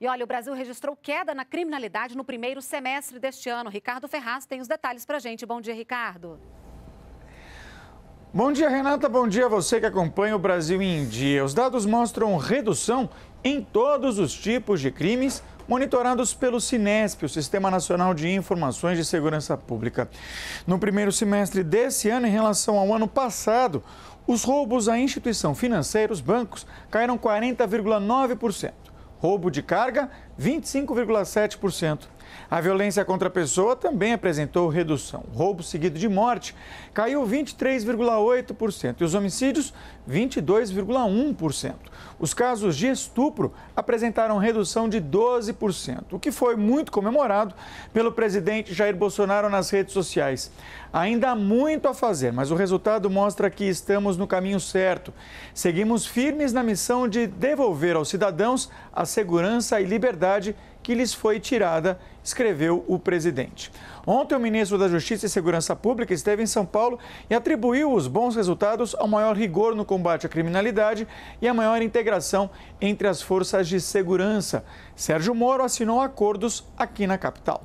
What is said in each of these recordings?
E olha, o Brasil registrou queda na criminalidade no primeiro semestre deste ano. Ricardo Ferraz tem os detalhes para gente. Bom dia, Ricardo. Bom dia, Renata. Bom dia a você que acompanha o Brasil em Dia. Os dados mostram redução em todos os tipos de crimes monitorados pelo Sinesp, o Sistema Nacional de Informações de Segurança Pública. No primeiro semestre desse ano, em relação ao ano passado, os roubos à instituição financeira, os bancos, caíram 40,9% roubo de carga, 25,7%. A violência contra a pessoa também apresentou redução. roubo seguido de morte caiu 23,8% e os homicídios 22,1%. Os casos de estupro apresentaram redução de 12%, o que foi muito comemorado pelo presidente Jair Bolsonaro nas redes sociais. Ainda há muito a fazer, mas o resultado mostra que estamos no caminho certo. Seguimos firmes na missão de devolver aos cidadãos a segurança e liberdade que lhes foi tirada, escreveu o presidente. Ontem, o ministro da Justiça e Segurança Pública esteve em São Paulo e atribuiu os bons resultados ao maior rigor no combate à criminalidade e à maior integração entre as forças de segurança. Sérgio Moro assinou acordos aqui na capital.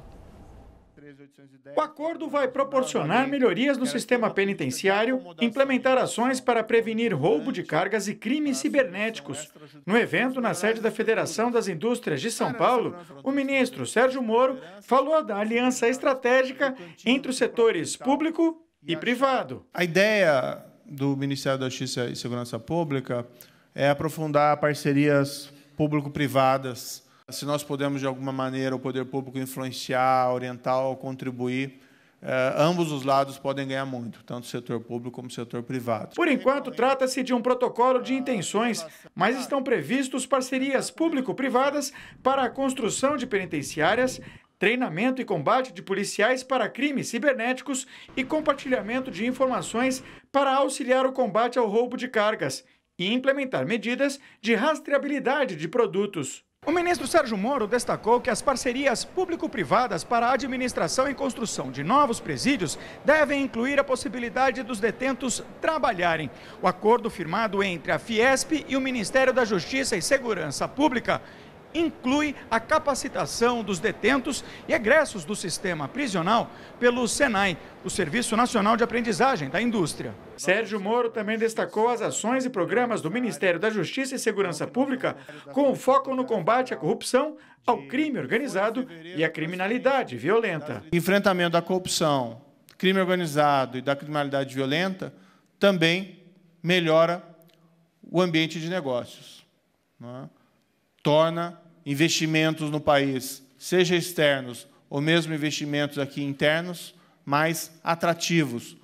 O acordo vai proporcionar melhorias no sistema penitenciário, implementar ações para prevenir né, roubo de cargas e crimes cibernéticos. No evento, na sede da Federação das Indústrias de São Paulo, o ministro Sérgio Moro falou da aliança estratégica entre os setores público e privado. A ideia do Ministério da Justiça e Segurança Pública é aprofundar parcerias público-privadas se nós podemos, de alguma maneira, o poder público influenciar, orientar ou contribuir, é, ambos os lados podem ganhar muito, tanto o setor público como o setor privado. Por enquanto, trata-se de um protocolo de intenções, mas estão previstos parcerias público-privadas para a construção de penitenciárias, treinamento e combate de policiais para crimes cibernéticos e compartilhamento de informações para auxiliar o combate ao roubo de cargas e implementar medidas de rastreabilidade de produtos. O ministro Sérgio Moro destacou que as parcerias público-privadas para a administração e construção de novos presídios devem incluir a possibilidade dos detentos trabalharem. O acordo firmado entre a Fiesp e o Ministério da Justiça e Segurança Pública inclui a capacitação dos detentos e egressos do sistema prisional pelo SENAI, o Serviço Nacional de Aprendizagem da Indústria. Sérgio Moro também destacou as ações e programas do Ministério da Justiça e Segurança Pública com foco no combate à corrupção, ao crime organizado e à criminalidade violenta. Enfrentamento da corrupção, crime organizado e da criminalidade violenta também melhora o ambiente de negócios, né? torna investimentos no país, seja externos ou mesmo investimentos aqui internos, mais atrativos